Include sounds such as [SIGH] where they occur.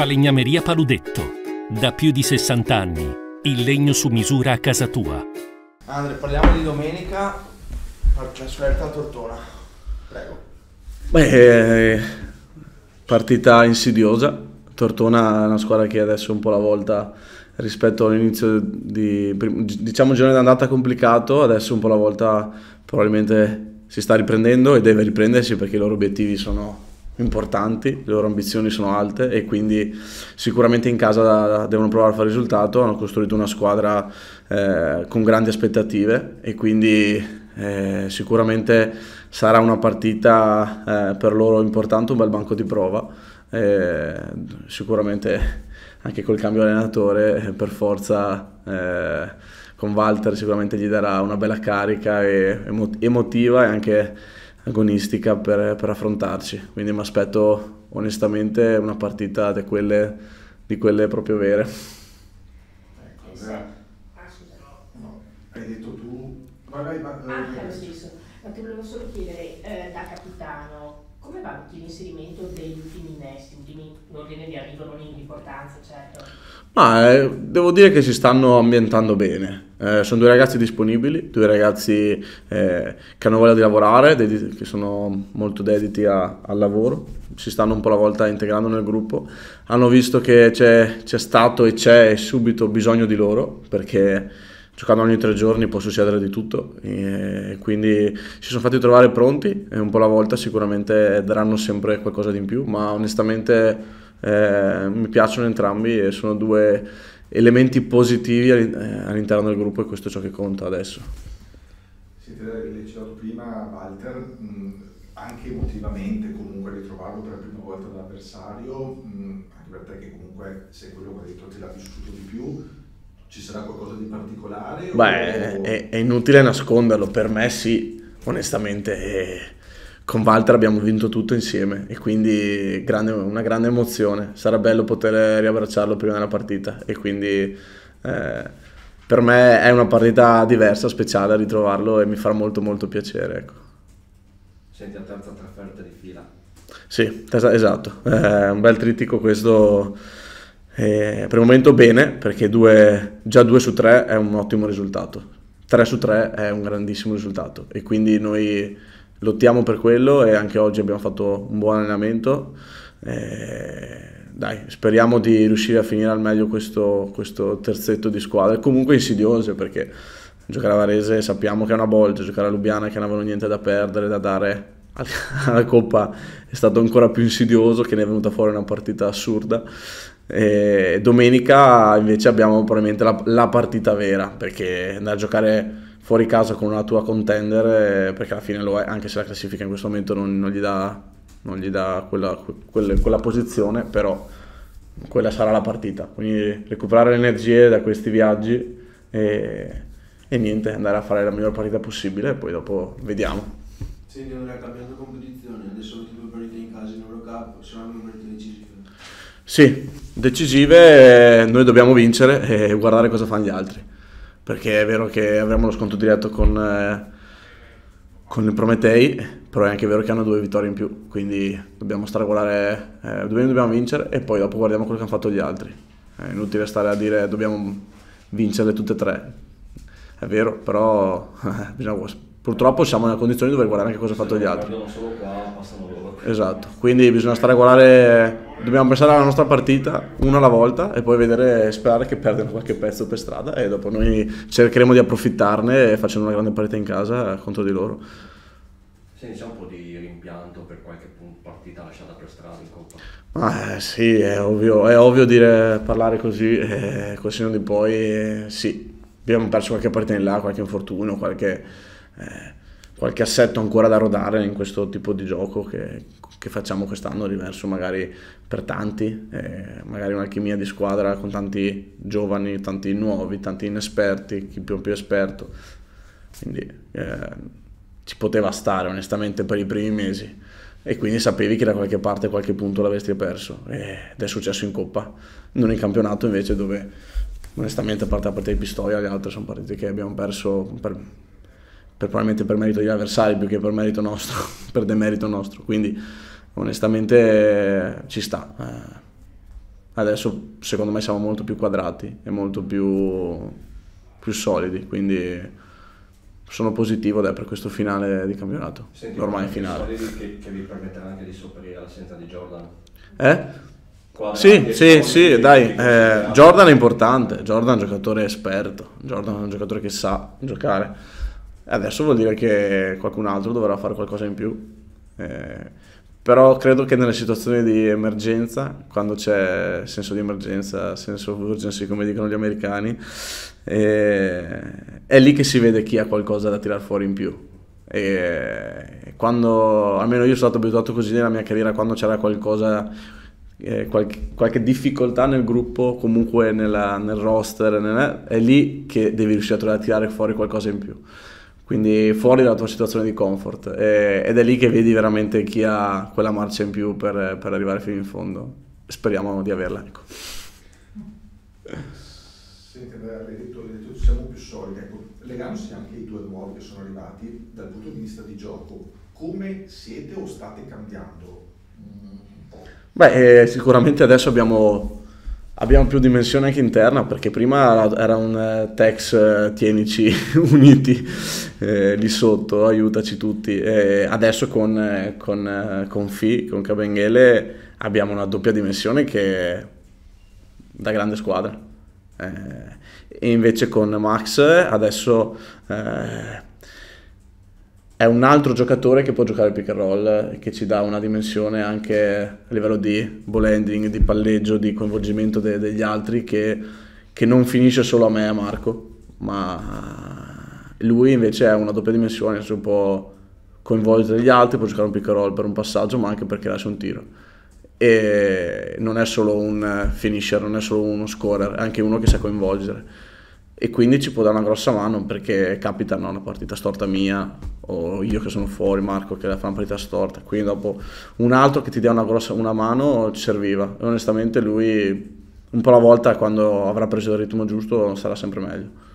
Falegnameria Paludetto. Da più di 60 anni, il legno su misura a casa tua. Andre, parliamo di domenica, trasferta a Tortona. Prego. Beh, eh, partita insidiosa. Tortona è una squadra che adesso un po' la volta rispetto all'inizio di, diciamo, giorno d'andata complicato, adesso un po' la volta probabilmente si sta riprendendo e deve riprendersi perché i loro obiettivi sono importanti, le loro ambizioni sono alte e quindi sicuramente in casa devono provare a fare risultato, hanno costruito una squadra eh, con grandi aspettative e quindi eh, sicuramente sarà una partita eh, per loro importante, un bel banco di prova, eh, sicuramente anche col cambio allenatore eh, per forza eh, con Walter sicuramente gli darà una bella carica e, emotiva e anche agonistica per, per affrontarci, quindi mi aspetto onestamente una partita di quelle, di quelle proprio vere. hai detto tu... Ah, ma ti volevo solo chiedere, eh, da capitano, come va l'inserimento degli ultimi innesti, ultimi in ordine di arrivo, non in importanza, certo? Ma eh, devo dire che si stanno ambientando bene. Eh, sono due ragazzi disponibili, due ragazzi eh, che hanno voglia di lavorare, dediti, che sono molto dediti a, al lavoro, si stanno un po' la volta integrando nel gruppo, hanno visto che c'è, c'è stato e c'è subito bisogno di loro perché giocando ogni tre giorni può succedere di tutto, quindi si sono fatti trovare pronti e un po' alla volta sicuramente daranno sempre qualcosa di in più, ma onestamente eh, mi piacciono entrambi e sono due elementi positivi eh, all'interno del gruppo e questo è ciò che conta adesso. Siete citato prima Walter, anche emotivamente comunque ritrovarlo per la prima volta dall'avversario, anche per te che comunque sei quello che hai detto che l'ha vissuto di più, ci sarà qualcosa di particolare? Beh, o... è, è, inutile nasconderlo, per me sì, onestamente. È... Eh, con Walter abbiamo vinto tutto insieme e quindi grande, una grande emozione. Sarà bello poter riabbracciarlo prima della partita e quindi eh, per me è una partita diversa, speciale ritrovarlo e mi farà molto molto piacere. Ecco. Senti la terza trasferta di fila. Sì, esatto, è eh, un bel trittico questo eh, per il momento bene, perché due, già 2 su 3 è un ottimo risultato, 3 su 3 è un grandissimo risultato e quindi noi lottiamo per quello e anche oggi abbiamo fatto un buon allenamento. Eh, dai, speriamo di riuscire a finire al meglio questo, questo terzetto di squadre, comunque insidiose perché giocare a Varese sappiamo che è una bolgia, giocare a Lubiana che non avevano niente da perdere, da dare [LAUGHS] alla Coppa è stato ancora più insidioso che ne è venuta fuori una partita assurda e domenica invece abbiamo probabilmente la, la, partita vera, perché andare a giocare fuori casa con una tua contender, perché alla fine lo è, anche se la classifica in questo momento non, non gli dà, non gli dà quella, quella, quella posizione, però quella sarà la partita. Quindi recuperare le energie da questi viaggi e, e, niente, andare a fare la miglior partita possibile e poi dopo vediamo. Senti, non è cambiato competizione, adesso avete due partite in casa in Eurocup, saranno due partite decisive. Sì, decisive noi dobbiamo vincere e guardare cosa fanno gli altri. Perché è vero che avremo lo sconto diretto con, eh, con il Prometei, però è anche vero che hanno due vittorie in più, quindi dobbiamo stare a guardare eh, dobbiamo vincere e poi dopo guardiamo quello che hanno fatto gli altri. È inutile stare a dire dobbiamo vincere tutte e tre, è vero, però [LAUGHS] bisogna purtroppo siamo nella condizione di dover guardare anche cosa hanno fatto gli altri. Solo qua, passano loro. Esatto, quindi bisogna stare a guardare dobbiamo pensare alla nostra partita una alla volta e poi vedere, sperare che perdano qualche pezzo per strada e dopo noi cercheremo di approfittarne facendo una grande partita in casa contro di loro. Sì, c'è un po' di rimpianto per qualche partita lasciata per strada in Coppa? Ah, sì, è ovvio, è ovvio dire, parlare così, eh, col segno di poi eh, sì, abbiamo perso qualche partita in là, qualche infortunio, qualche, eh, qualche assetto ancora da rodare in questo tipo di gioco che che facciamo quest'anno diverso magari per tanti, eh, magari un'alchimia di squadra con tanti giovani, tanti nuovi, tanti inesperti, chi più più esperto. Quindi eh, ci poteva stare onestamente per i primi mesi e quindi sapevi che da qualche parte qualche punto l'avresti perso ed è successo in coppa, non in campionato invece dove onestamente a parte la partita di Pistoia le altre sono partite che abbiamo perso per, per probabilmente per merito degli avversari più che per merito nostro, [LAUGHS] per demerito nostro. Quindi onestamente ci sta. Eh. adesso secondo me siamo molto più quadrati e molto più, più solidi, quindi sono positivo dai, per questo finale di campionato, Senti, ormai finale. Solidi che, che vi permetterà anche di sopperire l'assenza di Jordan? Eh? Sì, sì, sì, dai, eh, Jordan è importante, Jordan è un giocatore esperto, Jordan è un giocatore che sa giocare. Adesso vuol dire che qualcun altro dovrà fare qualcosa in più. Eh, però credo che nelle situazioni di emergenza, quando c'è senso di emergenza, senso of urgency come dicono gli americani, eh, è lì che si vede chi ha qualcosa da tirare fuori in più. E quando, almeno io sono stato abituato così nella mia carriera, quando c'era qualcosa eh, Qualche, qualche, difficoltà nel gruppo, comunque nella, nel roster, è lì che devi riuscire a tirare fuori qualcosa in più quindi fuori dalla tua situazione di comfort e, ed è lì che vedi veramente chi ha quella marcia in più per, per arrivare fino in fondo speriamo di averla ecco. Senti, hai detto, hai detto siamo più solidi ecco. legandosi anche ai due nuovi che sono arrivati dal punto di vista di gioco come siete o state cambiando? Beh, eh, sicuramente adesso abbiamo abbiamo più dimensione anche interna perché prima era un eh, tex eh, tienici [LAUGHS] uniti eh, lì sotto aiutaci tutti e adesso con, eh, con, con Fi, con Cabenghele abbiamo una doppia dimensione che è da grande squadra eh, e invece con Max adesso eh, è un altro giocatore che può giocare pick and roll, che ci dà una dimensione anche a livello di ball handling, di palleggio, di coinvolgimento de- degli altri, che, che, non finisce solo a me e a Marco, ma lui invece è una doppia dimensione, si può coinvolgere gli altri, può giocare un pick and roll per un passaggio, ma anche perché lascia un tiro. E non è solo un finisher, non è solo uno scorer, è anche uno che sa coinvolgere e quindi ci può dare una grossa mano perché capita no, una partita storta mia o io che sono fuori, Marco che la fa una partita storta, quindi dopo un altro che ti dia una, grossa, una mano ci serviva e onestamente lui un po' alla volta quando avrà preso il ritmo giusto sarà sempre meglio.